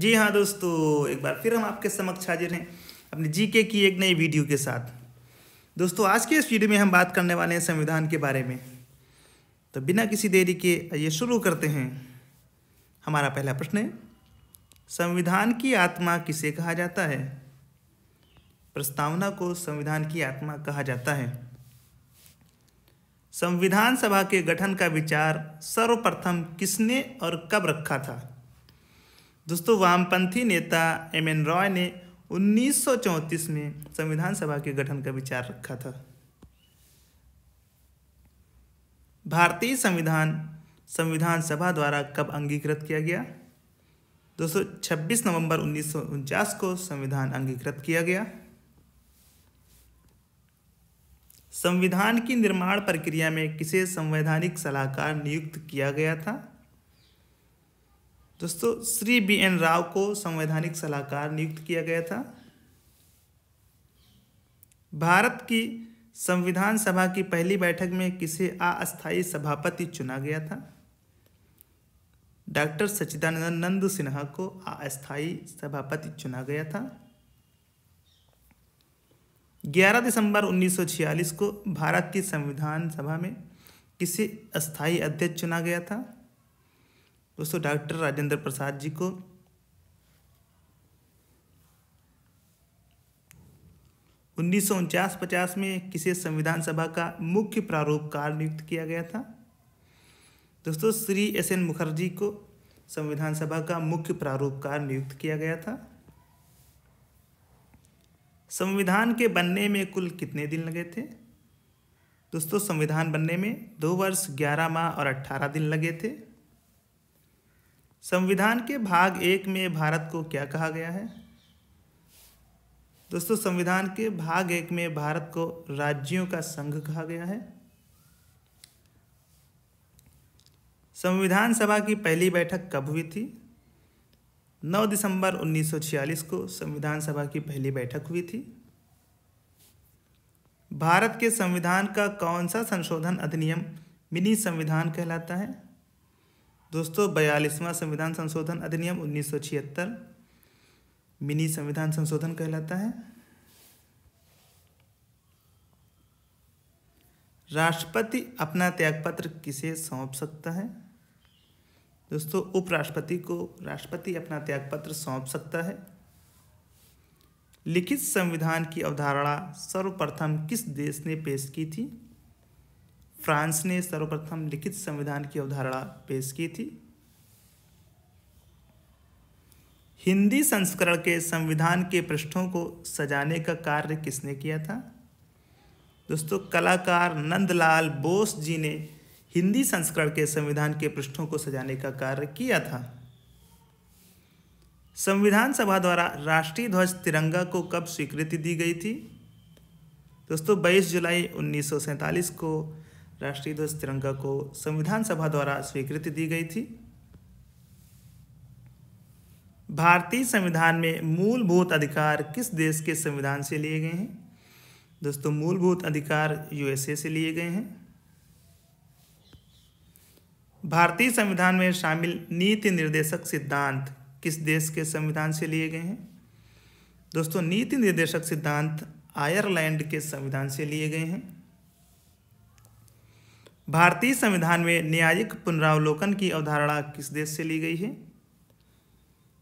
जी हाँ दोस्तों एक बार फिर हम आपके समक्ष हाजिर हैं अपने जीके की एक नई वीडियो के साथ दोस्तों आज के इस वीडियो में हम बात करने वाले हैं संविधान के बारे में तो बिना किसी देरी के ये शुरू करते हैं हमारा पहला प्रश्न है संविधान की आत्मा किसे कहा जाता है प्रस्तावना को संविधान की आत्मा कहा जाता है संविधान सभा के गठन का विचार सर्वप्रथम किसने और कब रखा था दोस्तों वामपंथी नेता एम एन रॉय ने 1934 में संविधान सभा के गठन का विचार रखा था भारतीय संविधान संविधान सभा द्वारा कब अंगीकृत किया गया दोस्तों 26 नवंबर उन्नीस को संविधान अंगीकृत किया गया संविधान की निर्माण प्रक्रिया में किसे संवैधानिक सलाहकार नियुक्त किया गया था दोस्तों श्री बी एन राव को संवैधानिक सलाहकार नियुक्त किया गया था भारत की संविधान सभा की पहली बैठक में किसे अस्थायी सभापति चुना गया था डॉक्टर नंद सिन्हा को अस्थायी सभापति चुना गया था 11 दिसंबर 1946 को भारत की संविधान सभा में किसे अस्थायी अध्यक्ष चुना गया था दोस्तों डॉक्टर राजेंद्र प्रसाद जी को उन्नीस सौ उनचास पचास में किसे संविधान सभा का मुख्य प्रारूपकार नियुक्त किया गया था दोस्तों श्री एस एन मुखर्जी को संविधान सभा का मुख्य प्रारूपकार नियुक्त किया गया था संविधान के बनने में कुल कितने दिन लगे थे दोस्तों संविधान बनने में दो वर्ष ग्यारह माह और अट्ठारह दिन लगे थे संविधान के भाग एक में भारत को क्या कहा गया है दोस्तों संविधान के भाग एक में भारत को राज्यों का संघ कहा गया है संविधान सभा की पहली बैठक कब हुई थी 9 दिसंबर 1946 को संविधान सभा की पहली बैठक हुई थी भारत के संविधान का कौन सा संशोधन अधिनियम मिनी संविधान कहलाता है दोस्तों बयालीसवां संविधान संशोधन अधिनियम छिहत्तर मिनी संविधान संशोधन कहलाता है राष्ट्रपति अपना त्यागपत्र किसे सौंप सकता है दोस्तों उपराष्ट्रपति को राष्ट्रपति अपना त्यागपत्र सौंप सकता है लिखित संविधान की अवधारणा सर्वप्रथम किस देश ने पेश की थी फ्रांस ने सर्वप्रथम लिखित संविधान की अवधारणा पेश की थी हिंदी संस्करण के संविधान के पृष्ठों को सजाने का कार्य किसने किया था दोस्तों कलाकार नंदलाल बोस जी ने हिंदी संस्करण के संविधान के पृष्ठों को सजाने का कार्य किया था संविधान सभा द्वारा राष्ट्रीय ध्वज तिरंगा को कब स्वीकृति दी गई थी दोस्तों 22 जुलाई उन्नीस को राष्ट्रीय ध्वज तिरंगा को संविधान सभा द्वारा स्वीकृति दी गई थी भारतीय संविधान में मूलभूत अधिकार किस देश के संविधान से लिए गए हैं दोस्तों मूलभूत अधिकार यूएसए से लिए गए हैं भारतीय संविधान में शामिल नीति निर्देशक सिद्धांत किस देश के संविधान से लिए गए हैं दोस्तों नीति निर्देशक सिद्धांत आयरलैंड के संविधान से लिए गए हैं भारतीय संविधान में न्यायिक पुनरावलोकन की अवधारणा किस देश से ली गई है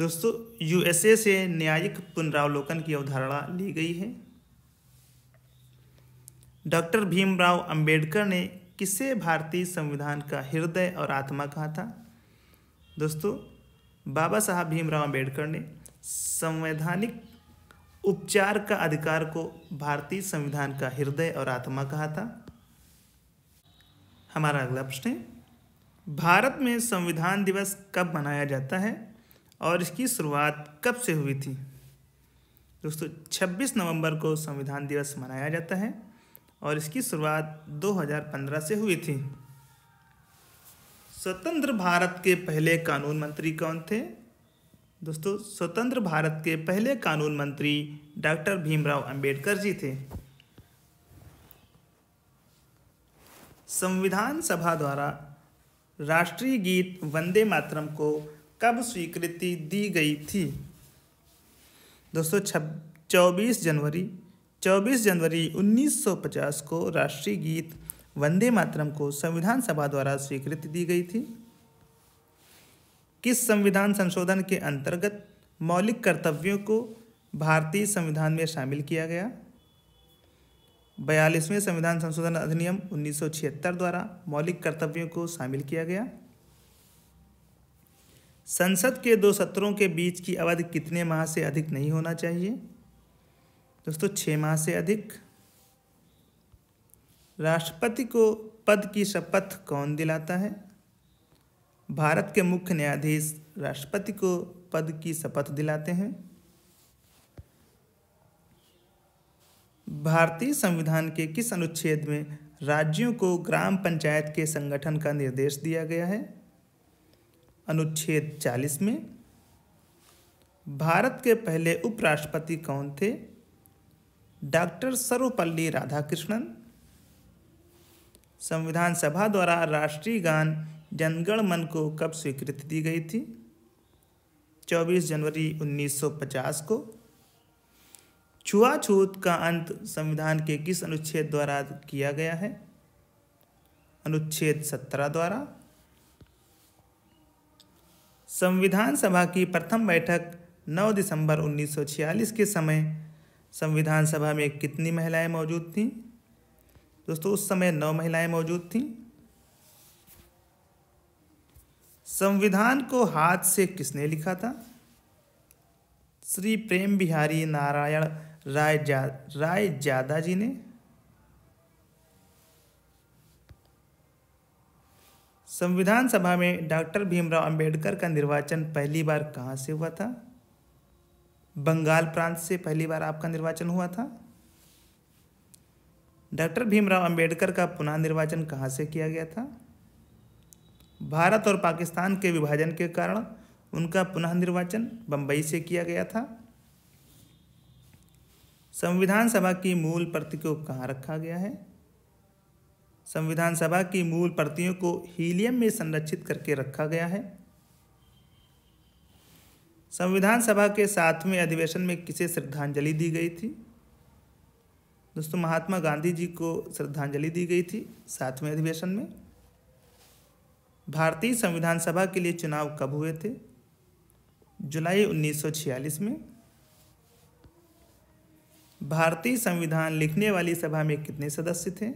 दोस्तों यूएसए से न्यायिक पुनरावलोकन की अवधारणा ली गई है डॉक्टर भीमराव अंबेडकर ने किसे भारतीय संविधान का हृदय और आत्मा कहा था दोस्तों बाबा साहब भीमराव अंबेडकर ने संवैधानिक उपचार का अधिकार को भारतीय संविधान का हृदय और आत्मा कहा था हमारा अगला प्रश्न है भारत में संविधान दिवस कब मनाया जाता है और इसकी शुरुआत कब से हुई थी दोस्तों 26 नवंबर को संविधान दिवस मनाया जाता है और इसकी शुरुआत 2015 से हुई थी स्वतंत्र भारत के पहले कानून मंत्री कौन थे दोस्तों स्वतंत्र भारत के पहले कानून मंत्री डॉक्टर भीमराव अंबेडकर जी थे संविधान सभा द्वारा राष्ट्रीय गीत वंदे मातरम को कब स्वीकृति दी गई थी दोस्तों छब चौबीस जनवरी 24 जनवरी 1950 को राष्ट्रीय गीत वंदे मातरम को संविधान सभा द्वारा स्वीकृति दी गई थी किस संविधान संशोधन के अंतर्गत मौलिक कर्तव्यों को भारतीय संविधान में शामिल किया गया बयालीसवें संविधान संशोधन अधिनियम 1976 द्वारा मौलिक कर्तव्यों को शामिल किया गया संसद के दो सत्रों के बीच की अवधि कितने माह से अधिक नहीं होना चाहिए दोस्तों छः माह से अधिक राष्ट्रपति को पद की शपथ कौन दिलाता है भारत के मुख्य न्यायाधीश राष्ट्रपति को पद की शपथ दिलाते हैं भारतीय संविधान के किस अनुच्छेद में राज्यों को ग्राम पंचायत के संगठन का निर्देश दिया गया है अनुच्छेद 40 में भारत के पहले उपराष्ट्रपति कौन थे डॉक्टर सर्वपल्ली राधाकृष्णन संविधान सभा द्वारा राष्ट्रीय गान जनगण मन को कब स्वीकृति दी गई थी 24 जनवरी 1950 को छुआछूत का अंत संविधान के किस अनुच्छेद द्वारा किया गया है अनुच्छेद सत्रह द्वारा संविधान सभा की प्रथम बैठक 9 दिसंबर 1946 के समय संविधान सभा में कितनी महिलाएं मौजूद थीं दोस्तों उस समय नौ महिलाएं मौजूद थीं संविधान को हाथ से किसने लिखा था श्री प्रेम बिहारी नारायण राय जा राय जादा जी ने संविधान सभा में डॉक्टर भीमराव अंबेडकर का निर्वाचन पहली बार कहाँ से हुआ था बंगाल प्रांत से पहली बार आपका निर्वाचन हुआ था डॉक्टर भीमराव अंबेडकर का पुनः निर्वाचन कहाँ से किया गया था भारत और पाकिस्तान के विभाजन के कारण उनका पुनः निर्वाचन बम्बई से किया गया था संविधान सभा की मूल प्रति को कहाँ रखा गया है संविधान सभा की मूल प्रतियों को हीलियम में संरक्षित करके रखा गया है संविधान सभा के सातवें अधिवेशन में किसे श्रद्धांजलि दी गई थी दोस्तों महात्मा गांधी जी को श्रद्धांजलि दी गई थी सातवें अधिवेशन में भारतीय संविधान सभा के लिए चुनाव कब हुए थे जुलाई 1946 में भारतीय संविधान लिखने वाली सभा में कितने सदस्य थे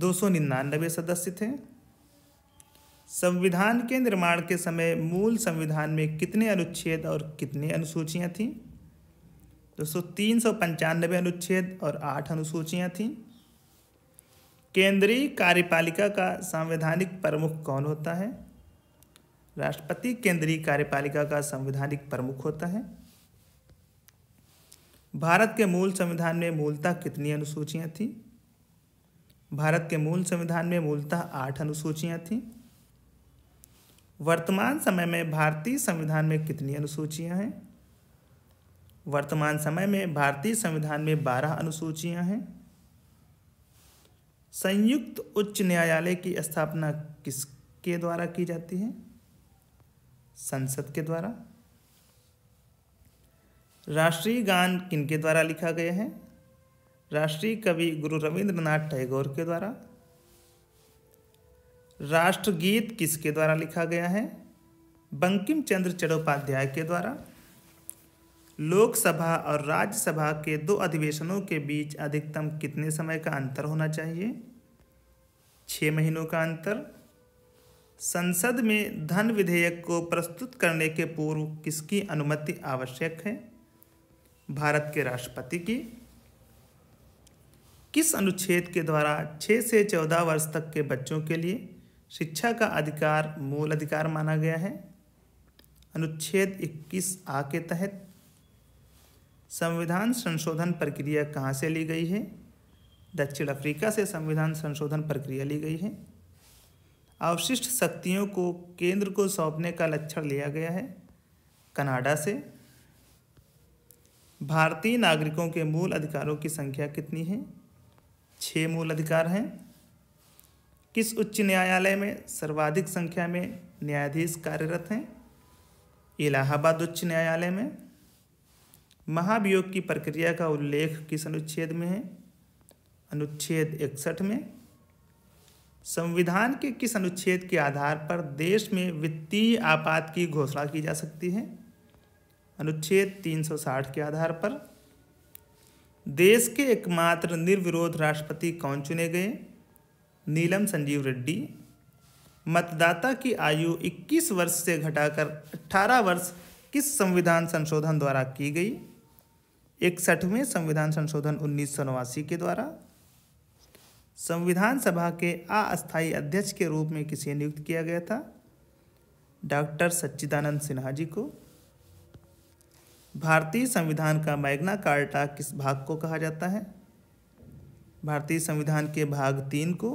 दो सौ निन्यानबे सदस्य थे संविधान के निर्माण के समय मूल संविधान में कितने अनुच्छेद और कितनी अनुसूचियां थीं दोस्तों तीन सौ पंचानबे अनुच्छेद और आठ अनुसूचियां थीं केंद्रीय कार्यपालिका का संवैधानिक प्रमुख कौन होता है राष्ट्रपति केंद्रीय कार्यपालिका का संवैधानिक प्रमुख होता है भारत के मूल संविधान में मूलतः कितनी अनुसूचियाँ थीं भारत के मूल संविधान में मूलतः आठ अनुसूचियाँ थीं वर्तमान समय में भारतीय संविधान में कितनी अनुसूचियाँ हैं वर्तमान समय में भारतीय संविधान में बारह अनुसूचियाँ हैं संयुक्त उच्च न्यायालय की स्थापना किसके द्वारा की जाती है संसद के द्वारा राष्ट्रीय गान किनके द्वारा लिखा गया है राष्ट्रीय कवि गुरु रविंद्रनाथ टैगोर के द्वारा राष्ट्रगीत किसके द्वारा लिखा गया है बंकिम चंद्र चट्टोपाध्याय के द्वारा लोकसभा और राज्यसभा के दो अधिवेशनों के बीच अधिकतम कितने समय का अंतर होना चाहिए छः महीनों का अंतर संसद में धन विधेयक को प्रस्तुत करने के पूर्व किसकी अनुमति आवश्यक है भारत के राष्ट्रपति की किस अनुच्छेद के द्वारा 6 से 14 वर्ष तक के बच्चों के लिए शिक्षा का अधिकार मूल अधिकार माना गया है अनुच्छेद 21 आ के तहत संविधान संशोधन प्रक्रिया कहाँ से ली गई है दक्षिण अफ्रीका से संविधान संशोधन प्रक्रिया ली गई है अवशिष्ट शक्तियों को केंद्र को सौंपने का लक्षण लिया गया है कनाडा से भारतीय नागरिकों के मूल अधिकारों की संख्या कितनी है छः मूल अधिकार हैं किस उच्च न्यायालय में सर्वाधिक संख्या में न्यायाधीश कार्यरत हैं इलाहाबाद उच्च न्यायालय में महाभियोग की प्रक्रिया का उल्लेख किस अनुच्छेद में है अनुच्छेद इकसठ में संविधान के किस अनुच्छेद के आधार पर देश में वित्तीय आपात की घोषणा की जा सकती है अनुच्छेद 360 के आधार पर देश के एकमात्र निर्विरोध राष्ट्रपति कौन चुने गए नीलम संजीव रेड्डी मतदाता की आयु 21 वर्ष से घटाकर 18 वर्ष किस संविधान संशोधन द्वारा की गई इकसठवें संविधान संशोधन उन्नीस के द्वारा संविधान सभा के अस्थायी अध्यक्ष के रूप में किसे नियुक्त किया गया था डॉक्टर सच्चिदानंद सिन्हा जी को भारतीय संविधान का मैग्ना कार्टा किस भाग को कहा जाता है भारतीय संविधान के भाग तीन को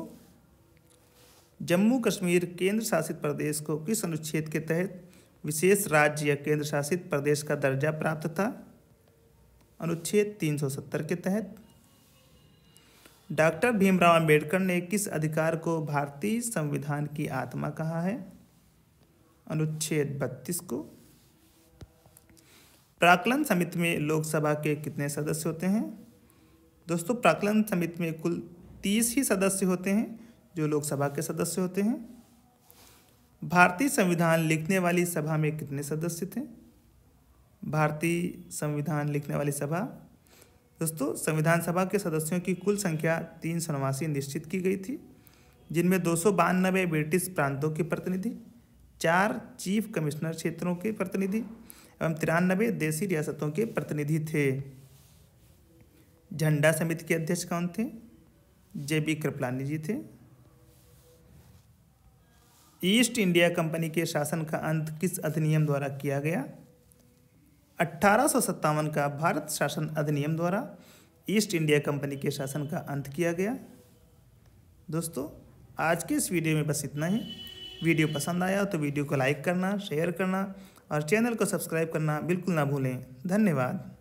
जम्मू कश्मीर केंद्र शासित प्रदेश को किस अनुच्छेद के तहत विशेष राज्य या केंद्र शासित प्रदेश का दर्जा प्राप्त था अनुच्छेद 370 के तहत डॉक्टर भीमराव अंबेडकर ने किस अधिकार को भारतीय संविधान की आत्मा कहा है अनुच्छेद 32 को प्राकलन समिति में लोकसभा के कितने सदस्य होते हैं दोस्तों प्राकलन समिति में कुल तीस ही सदस्य होते हैं जो लोकसभा के सदस्य होते हैं भारतीय संविधान लिखने वाली सभा में कितने सदस्य थे भारतीय संविधान लिखने वाली सभा दोस्तों संविधान सभा के सदस्यों की कुल संख्या तीन सौ नवासी निश्चित की गई थी जिनमें दो सौ बानबे ब्रिटिश प्रांतों के प्रतिनिधि चार चीफ कमिश्नर क्षेत्रों के प्रतिनिधि एवं तिरानबे देशी रियासतों के प्रतिनिधि थे झंडा समिति के अध्यक्ष कौन थे जे बी कृपलानी जी थे ईस्ट इंडिया कंपनी के शासन का अंत किस अधिनियम द्वारा किया गया अठारह का भारत शासन अधिनियम द्वारा ईस्ट इंडिया कंपनी के शासन का अंत किया गया दोस्तों आज के इस वीडियो में बस इतना ही वीडियो पसंद आया तो वीडियो को लाइक करना शेयर करना और चैनल को सब्सक्राइब करना बिल्कुल ना भूलें धन्यवाद